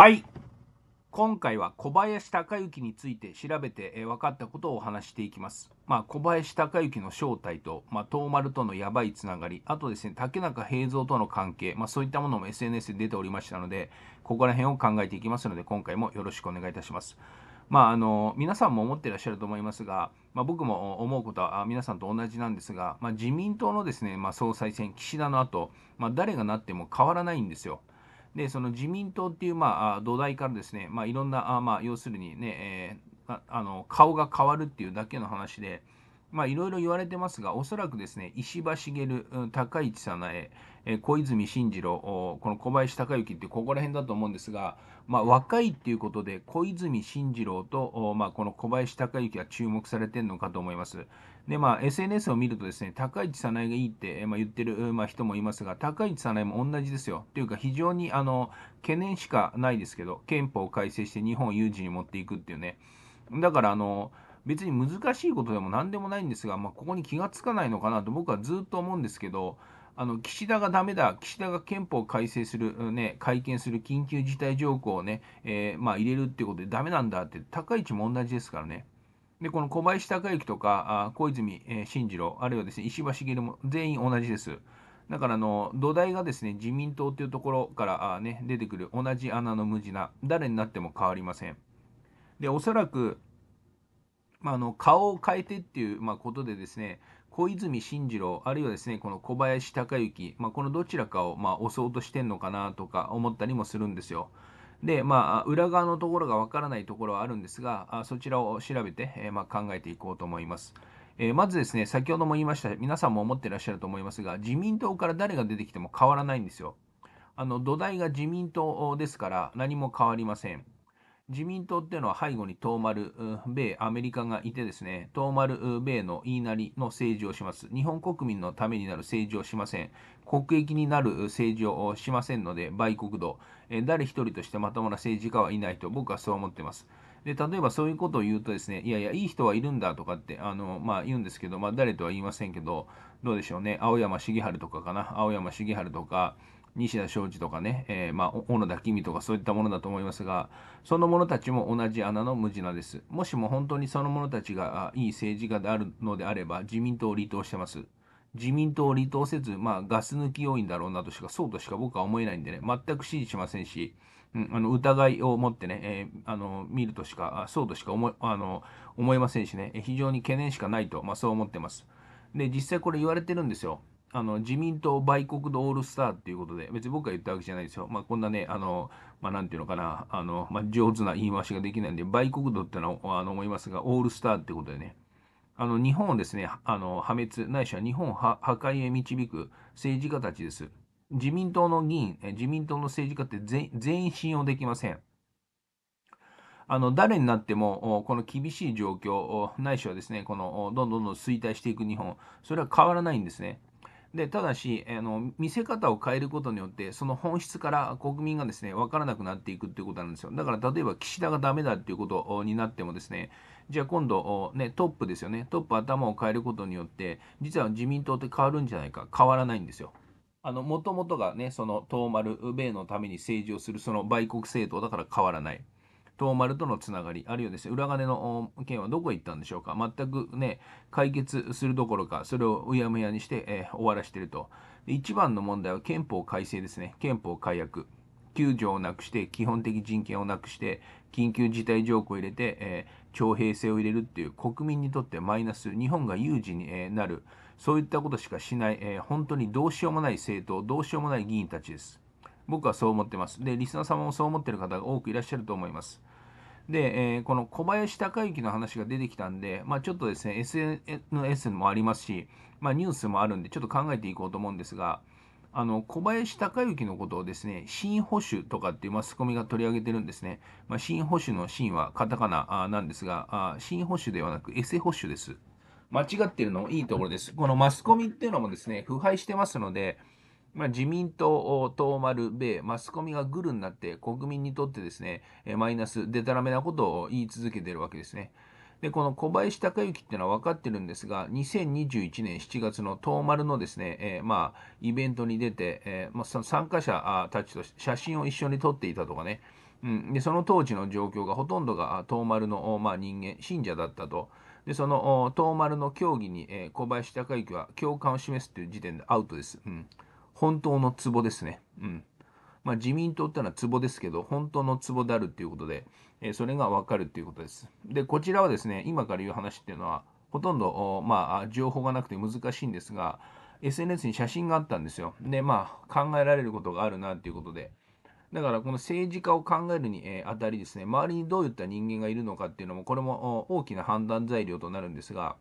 はい今回は小林隆之について調べて、え分かったことをお話していきます。まあ、小林隆之の正体と、まあ、東丸とのやばいつながり、あとですね、竹中平蔵との関係、まあ、そういったものも SNS で出ておりましたので、ここら辺を考えていきますので、今回もよろしくお願いいたします。まあ、あの皆さんも思ってらっしゃると思いますが、まあ、僕も思うことは皆さんと同じなんですが、まあ、自民党のですね、まあ、総裁選、岸田の後、まあ、誰がなっても変わらないんですよ。でその自民党っていう、まあ、土台からですね、まあ、いろんな、まあ、要するにね、えー、あの顔が変わるっていうだけの話で、まあ、いろいろ言われてますが、おそらくですね、石破茂、高市早苗、小泉進次郎、この小林孝之ってここら辺だと思うんですが、まあ、若いっていうことで、小泉進次郎と、まあ、この小林孝之は注目されてるのかと思います。で、まあ、SNS を見るとですね、高市早苗がいいって、まあ、言ってる、まあ、人もいますが、高市早苗も同じですよ。というか、非常に、あの、懸念しかないですけど、憲法を改正して日本を有事に持っていくっていうね。だから、あの、別に難しいことでも何でもないんですが、まあ、ここに気がつかないのかなと僕はずっと思うんですけど、あの岸田がダメだ、岸田が憲法改正する、ね、会見する緊急事態条項をね、ねえー、まあ、入れるっていうことでダメなんだって、高市も同じですからね。で、この小林隆之とか、小泉進次郎、あるいはですね、石破茂も全員同じです。だからあの土台がですね自民党というところからあ、ね、出てくる同じ穴の無地な誰になっても変わりません。でおそらく、まあ、の顔を変えてっていう、まあ、ことでですね小泉進次郎あるいはですねこの小林隆之、まあ、このどちらかを、まあ、押そうとしてんのかなとか思ったりもするんですよ。で、まあ、裏側のところがわからないところはあるんですが、そちらを調べて、えまあ、考えていこうと思います。えまずですね、先ほども言いました、皆さんも思ってらっしゃると思いますが、自民党から誰が出てきても変わらないんですよ。あの土台が自民党ですから、何も変わりません。自民党っていうのは背後に東丸、米、アメリカがいてですね、東丸、米の言いなりの政治をします。日本国民のためになる政治をしません。国益になる政治をしませんので、売国道。え誰一人としてまともな政治家はいないと僕はそう思ってます。で例えばそういうことを言うとですね、いやいや、いい人はいるんだとかってあの、まあ、言うんですけど、まあ、誰とは言いませんけど、どうでしょうね、青山茂春とかかな、青山茂春とか、西田昌司とかね、えー、まあ、小野田君とかそういったものだと思いますが、その者たちも同じ穴の無地なです。もしも本当にその者たちがいい政治家であるのであれば、自民党を離党してます。自民党を離党せず、まあ、ガス抜き要員だろうなとしか、そうとしか僕は思えないんでね、全く支持しませんし、うん、あの疑いを持ってね、えー、あの見るとしか、そうとしか思あの思えませんしね、非常に懸念しかないと、まあ、そう思ってます。で、実際これ言われてるんですよ。あの自民党売国のオールスターということで、別に僕が言ったわけじゃないですよ。まあ、こんなね、あの、まあ、なんていうのかな、あの、まあ、上手な言い回しができないんで、売国度ってのはあの思いますが、オールスターってことでね、あの、日本をですね、あの、破滅、ないしは日本を破壊へ導く政治家たちです。自民党の議員、自民党の政治家って全員信用できません。あの、誰になっても、この厳しい状況、ないしはですね、この、どんどんどん衰退していく日本、それは変わらないんですね。でただしあの、見せ方を変えることによって、その本質から国民がですね分からなくなっていくということなんですよ。だから例えば岸田がダメだということになっても、ですねじゃあ今度、ね、トップですよね、トップ頭を変えることによって、実は自民党って変わるんじゃないか、変わらないんですよ。もともとがね、その東丸米のために政治をする、その売国政党だから変わらない。東丸とのつながり、あるいはですね、裏金の件はどこへ行ったんでしょうか。全くね、解決するどころか、それをうやむやにして、えー、終わらしていると。一番の問題は憲法改正ですね。憲法改悪。9条をなくして、基本的人権をなくして、緊急事態条項を入れて、えー、徴兵制を入れるっていう国民にとってマイナス、日本が有事になる、そういったことしかしない、えー、本当にどうしようもない政党、どうしようもない議員たちです。僕はそう思ってます。で、リスナー様もそう思ってる方が多くいらっしゃると思います。で、えー、この小林隆之の話が出てきたんで、まあ、ちょっとですね、SNS もありますし、まあ、ニュースもあるんで、ちょっと考えていこうと思うんですが、あの小林隆之のことをですね、新保守とかっていうマスコミが取り上げてるんですね。まあ、新保守の新はカタカナなんですが、あ新保守ではなくエセ保守です。間違ってるのいいところです。このマスコミっていうのもですね、腐敗してますので、まあ、自民党、党丸、米、マスコミがグルになって国民にとってですね、マイナス、でたらめなことを言い続けているわけですね。で、この小林隆之っていうのは分かってるんですが、2021年7月の東丸のですね、えー、まあ、イベントに出て、えー、まあ、参加者たちと写真を一緒に撮っていたとかね、うん、でその当時の状況がほとんどが東丸の、まあ、人間、信者だったと。で、その東丸の教義に、えー、小林隆之は共感を示すという時点でアウトです。うん本当のツボですね。うん。まあ、自民党ってのはツボですけど、本当のツボであるっていうことで、えそれがわかるっていうことです。で、こちらはですね、今から言う話っていうのは、ほとんど、まあ、情報がなくて難しいんですが、SNS に写真があったんですよ。で、まあ、考えられることがあるなっていうことで。だから、この政治家を考えるに、えあたりですね、周りにどういった人間がいるのかっていうのも、これも大きな判断材料となるんですが、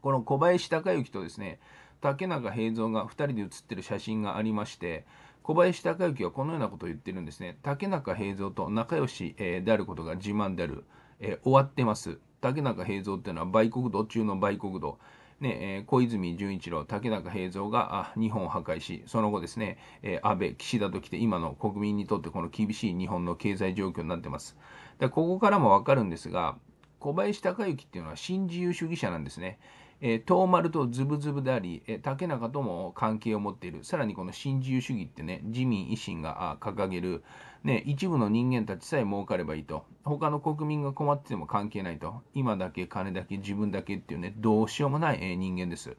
この小林隆之とですね、竹中平蔵が2人で写ってる写真がありまして小林隆之はこのようなことを言ってるんですね竹中平蔵と仲良し、えであることが自慢である、えー、終わってます竹中平蔵っていうのは売国土中の売国土ねえー、小泉純一郎、竹中平蔵があ日本を破壊し、その後ですね、えー、安倍、岸田と来て、今の国民にとってこの厳しい日本の経済状況になってます。でここからもわかるんですが、小林隆之っていうのは新自由主義者なんですね。えー、遠丸とズブズブであり、えー、竹中とも関係を持っている。さらにこの新自由主義ってね、自民維新が掲げる、ね、一部の人間たちさえ儲かればいいと。他の国民が困ってても関係ないと。今だけ、金だけ、自分だけっていうね、どうしようもない、えー、人間です。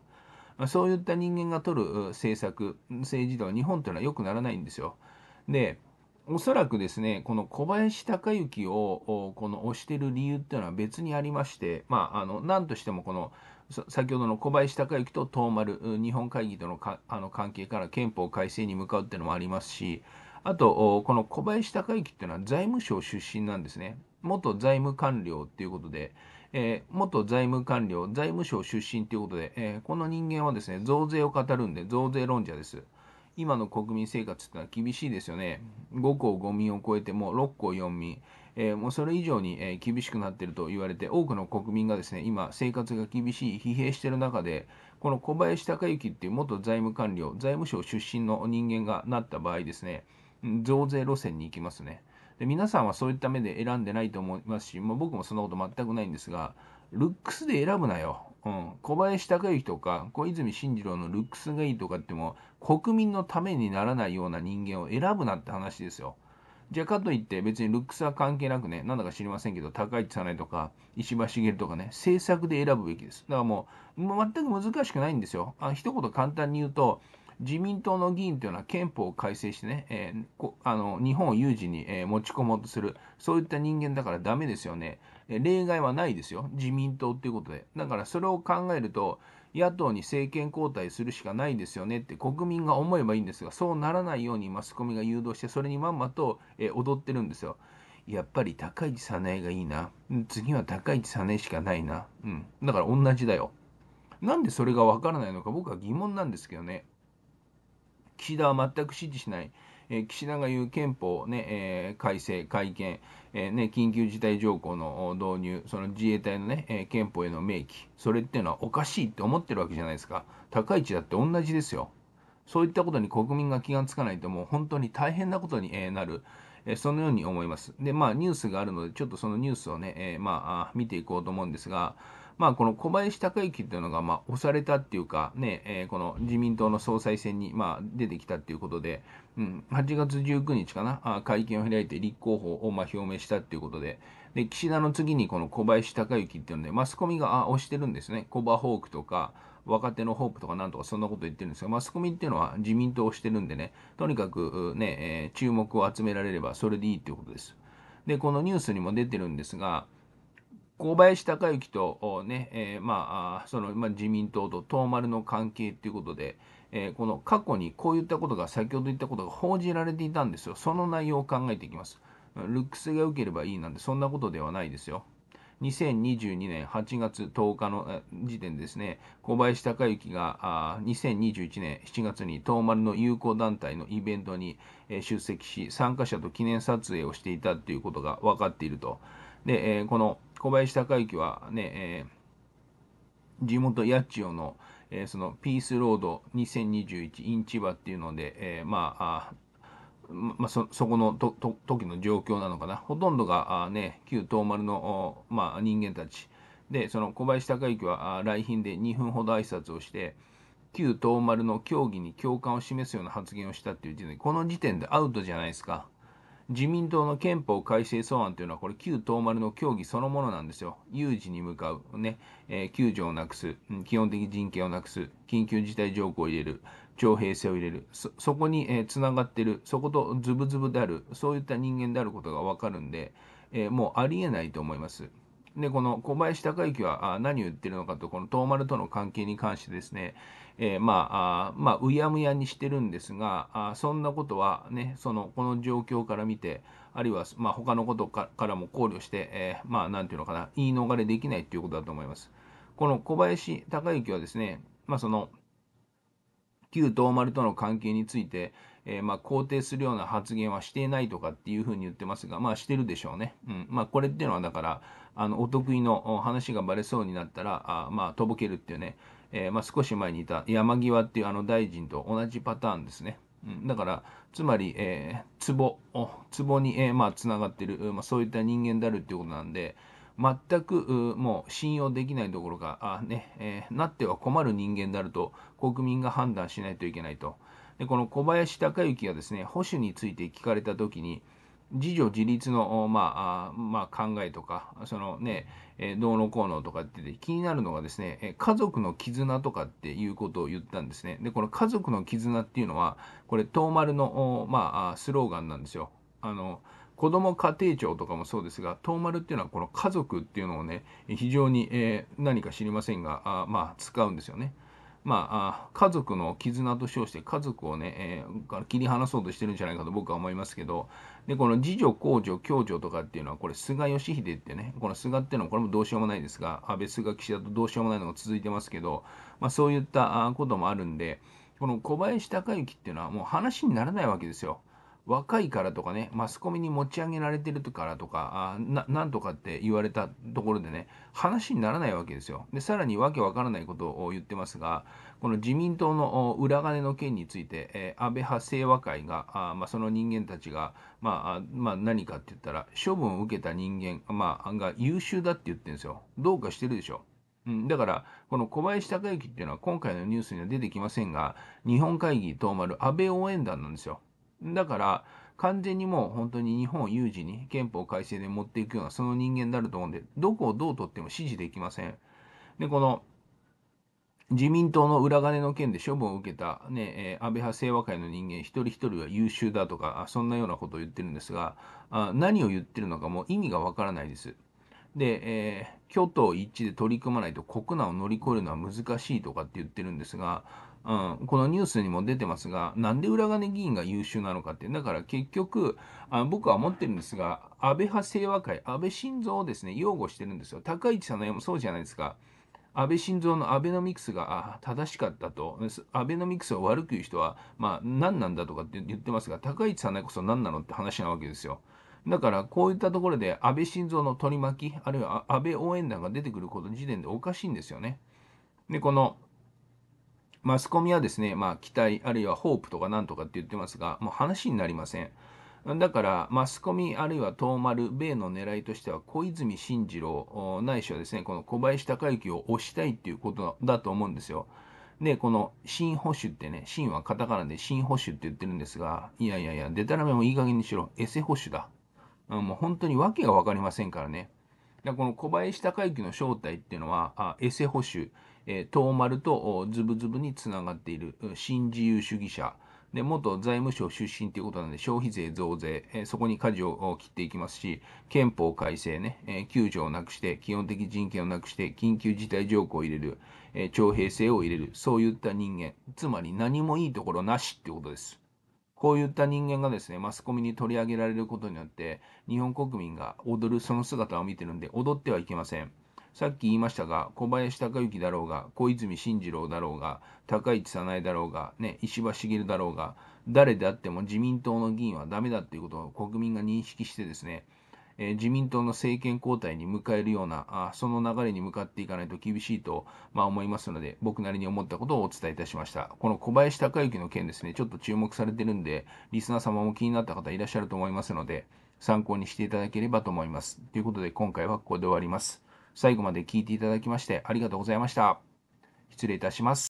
そういった人間が取る政策、政治では日本というのは良くならないんですよ。で、おそらくですね、この小林隆之をこの推してる理由っていうのは別にありまして、まあ、あの、なんとしてもこの、先ほどの小林孝之と東丸、日本会議とのかあの関係から憲法改正に向かうっていうのもありますし、あと、この小林孝之っていうのは財務省出身なんですね。元財務官僚っていうことで、えー、元財務官僚、財務省出身ということで、えー、この人間はですね、増税を語るんで、増税論者です。今の国民生活ってのは厳しいですよね。5校5民を超えても6校4民。えー、もうそれ以上に、え厳しくなっていると言われて、多くの国民がですね、今、生活が厳しい、疲弊している中で、この小林隆之っていう元財務官僚、財務省出身の人間がなった場合ですね、増税路線に行きますね。で皆さんはそういった目で選んでないと思いますし、ま僕もそんなこと全くないんですが、ルックスで選ぶなよ。うん、小林隆之とか小泉進次郎のルックスがいいとかっても国民のためにならないような人間を選ぶなって話ですよ。じゃあかといって別にルックスは関係なくね、なんだか知りませんけど、高市早苗とか石破茂とかね、政策で選ぶべきです。だからもう、もう全く難しくないんですよ。あ一言簡単に言うと、自民党の議員というのは憲法を改正してね、えー、こあの日本を有事に、えー、持ち込もうとする、そういった人間だからダメですよね。えー、例外はないですよ。自民党っていうことで。だからそれを考えると、野党に政権交代するしかないですよねって国民が思えばいいんですが、そうならないようにマスコミが誘導して、それにまんまと、え踊ってるんですよ。やっぱり高市早苗がいいな。次は高市早苗しかないな。うん。だから同じだよ。なんでそれがわからないのか僕は疑問なんですけどね。岸田は全く支持しない。え岸田が言う憲法ね、えー、改正、改憲、えー、ね、緊急事態条項の導入、その自衛隊のね、えー、憲法への明記、それっていうのはおかしいって思ってるわけじゃないですか。高市だって同じですよ。そういったことに国民が気がつかないともう本当に大変なことになる。そのように思います。で、まあニュースがあるので、ちょっとそのニュースをね、えー、まあ見ていこうと思うんですが、まあ、この小林隆之というのが、まあ、押されたっていうか、ね、えー、この自民党の総裁選に、まあ、出てきたっていうことで、うん、8月19日かな、あ会見を開いて立候補を、まあ、表明したっていうことで、で、岸田の次にこの小林隆之っていうので、マスコミが、あ、押してるんですね。コバホークとか、若手のホープとかなんとかそんなこと言ってるんですが、マスコミっていうのは自民党をしてるんでね、とにかくね、えー、注目を集められればそれでいいっていうことです。で、このニュースにも出てるんですが、小林隆之とね、えー、まあ、その、ま自民党と東丸の関係っていうことで、えー、この過去にこういったことが、先ほど言ったことが報じられていたんですよ。その内容を考えていきます。ルックスが良ければいいなんて、そんなことではないですよ。2022年8月10日の時点ですね、小林隆之があ2021年7月に東丸の友好団体のイベントに出席し、参加者と記念撮影をしていたということが分かっていると。で、えー、この小林孝之はね、えー、地元八千代の、えー、そのピースロード2021インチバっていうので、えー、まあ、まあ、そそこのとと時の状況なのかな、ほとんどがあ、ね、旧東丸の、まあ、人間たちで、その小林孝之はあ来賓で2分ほど挨拶をして、旧東丸の教義に共感を示すような発言をしたっていう時点で、この時点でアウトじゃないですか。自民党の憲法改正草案というのは、これ、旧東丸の協議そのものなんですよ。有事に向かう、ね、えー、救助をなくす、基本的人権をなくす、緊急事態条項を入れる、徴兵制を入れる、そこにつな、えー、がってる、そことズブズブである、そういった人間であることがわかるんで、えー、もうありえないと思います。でこの小林隆之は何を言ってるのかとこの東丸との関係に関してですね、えー、まあまあ、うやむやにしてるんですがあそんなことは、ね、そのこの状況から見てあるいは、まあ、他のことからも考慮して、えー、まあ、なんていうのかな、言い逃れできないということだと思います。この小林孝之はですね、まあ、その、旧東丸との関係について、えー、まあ、肯定するような発言はしていないとかっていうふうに言ってますが、まあ、してるでしょうね。うん。まあ、これっていうのは、だから、あの、お得意の話がばれそうになったら、あまあ、とぼけるっていうね、えー、まあ、少し前にいた山際っていうあの大臣と同じパターンですね。うん、だから、つまり、えー、ツボ、ツボに、えー、まあ、つながってる、まあ、そういった人間であるっていうことなんで、全くもう信用できないどころか、あねえー、なっては困る人間であると国民が判断しないといけないと。でこの小林隆之がですね保守について聞かれた時に自助自立の、まあ、まあ、考えとかそのね、えー、どうのこうのとかって気になるのがですね家族の絆とかっていうことを言ったんですねでこの家族の絆っていうのはこれ東丸の、まあ、スローガンなんですよ。あの子ども家庭庁とかもそうですが、東丸っていうのはこの家族っていうのをね、非常に、えー、何か知りませんが、あまあ、使うんですよね。まあ、家族の絆と称して家族をね、えー、から切り離そうとしてるんじゃないかと僕は思いますけど、で、この次女、公女、共女とかっていうのは、これ菅義偉ってね、この菅っていうのはこれもどうしようもないですが、安倍、菅、岸田とどうしようもないのが続いてますけど、まあそういったこともあるんで、この小林隆之っていうのはもう話にならないわけですよ。若いからとかね、マスコミに持ち上げられてるからとか、あななんとかって言われたところでね、話にならないわけですよ。で、さらにわけわからないことを言ってますが、この自民党の裏金の件について、えー、安倍派清和会が、あまあ、その人間たちが、まあ、まあ、何かって言ったら、処分を受けた人間、まあ、が優秀だって言ってるんですよ。どうかしてるでしょ。うん、だから、この小林隆之っていうのは今回のニュースには出てきませんが、日本会議東丸安倍応援団なんですよ。だから完全にもう本当に日本を有事に憲法改正で持っていくようなその人間になると思うんで、どこをどう取っても支持できません。で、この自民党の裏金の件で処分を受けた、ねえー、安倍派清和会の人間一人一人は優秀だとかそんなようなことを言ってるんですがあ何を言ってるのかもう意味がわからないです。で、えー、挙党一致で取り組まないと国難を乗り越えるのは難しいとかって言ってるんですがうん、このニュースにも出てますが、なんで裏金議員が優秀なのかって、だから結局、あ僕は思ってるんですが、安倍派清和会、安倍晋三をですね、擁護してるんですよ。高市さんの絵もそうじゃないですか。安倍晋三のアベノミクスが正しかったと、アベノミクスを悪く言う人は、まあ、何なんだとかって言ってますが、高市さんのこそ何なのって話なわけですよ。だから、こういったところで安倍晋三の取り巻き、あるいは安倍応援団が出てくること時点でおかしいんですよね。で、このマスコミはですね、まあ、期待、あるいはホープとかなんとかって言ってますが、もう話になりません。だから、マスコミ、あるいは東丸、米の狙いとしては、小泉進次郎、ないしはですね、この小林隆之を推したいっていうことだと思うんですよ。で、この新保守ってね、新はカタカナで新保守って言ってるんですが、いやいやいや、デタラメもいい加減にしろ、エセ保守だ。うん、もう本当に訳が分かりませんからね。だからこの小林隆之の正体っていうのは、あエセ保守、え東丸とズブズブにつながっている新自由主義者で元財務省出身ということなんで消費税増税、えそこに舵を切っていきますし憲法改正ね、え9条をなくして基本的人権をなくして緊急事態条項を入れる、え徴兵制を入れるそういった人間つまり何もいいところなしってことですこういった人間がですねマスコミに取り上げられることによって日本国民が踊るその姿を見てるんで踊ってはいけませんさっき言いましたが、小林隆之だろうが、小泉進次郎だろうが、高市早苗だろうが、ね、石破茂だろうが、誰であっても自民党の議員はダメだっていうことを国民が認識してですね、えー、自民党の政権交代に迎えるようなあ、その流れに向かっていかないと厳しいと、まあ、思いますので、僕なりに思ったことをお伝えいたしました。この小林隆之の件ですね、ちょっと注目されてるんで、リスナー様も気になった方いらっしゃると思いますので、参考にしていただければと思います。ということで、今回はここで終わります。最後まで聞いていただきましてありがとうございました。失礼いたします。